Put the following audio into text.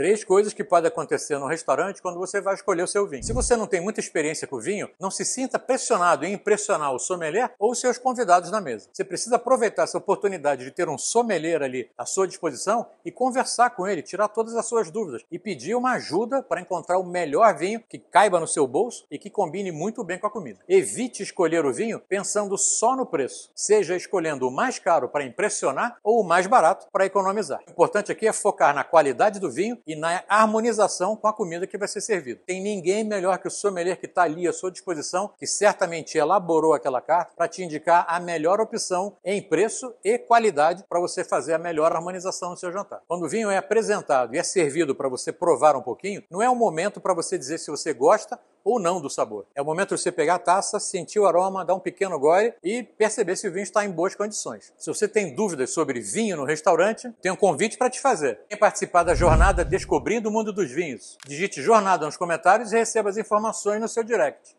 Três coisas que podem acontecer no restaurante quando você vai escolher o seu vinho. Se você não tem muita experiência com vinho, não se sinta pressionado em impressionar o sommelier ou seus convidados na mesa. Você precisa aproveitar essa oportunidade de ter um sommelier ali à sua disposição e conversar com ele, tirar todas as suas dúvidas e pedir uma ajuda para encontrar o melhor vinho que caiba no seu bolso e que combine muito bem com a comida. Evite escolher o vinho pensando só no preço, seja escolhendo o mais caro para impressionar ou o mais barato para economizar. O importante aqui é focar na qualidade do vinho e na harmonização com a comida que vai ser servida. Tem ninguém melhor que o sommelier que está ali à sua disposição, que certamente elaborou aquela carta, para te indicar a melhor opção em preço e qualidade para você fazer a melhor harmonização no seu jantar. Quando o vinho é apresentado e é servido para você provar um pouquinho, não é o momento para você dizer se você gosta ou não do sabor. É o momento de você pegar a taça, sentir o aroma, dar um pequeno gole e perceber se o vinho está em boas condições. Se você tem dúvidas sobre vinho no restaurante, tem um convite para te fazer. Quem participar da jornada Descobrindo o Mundo dos Vinhos, digite jornada nos comentários e receba as informações no seu direct.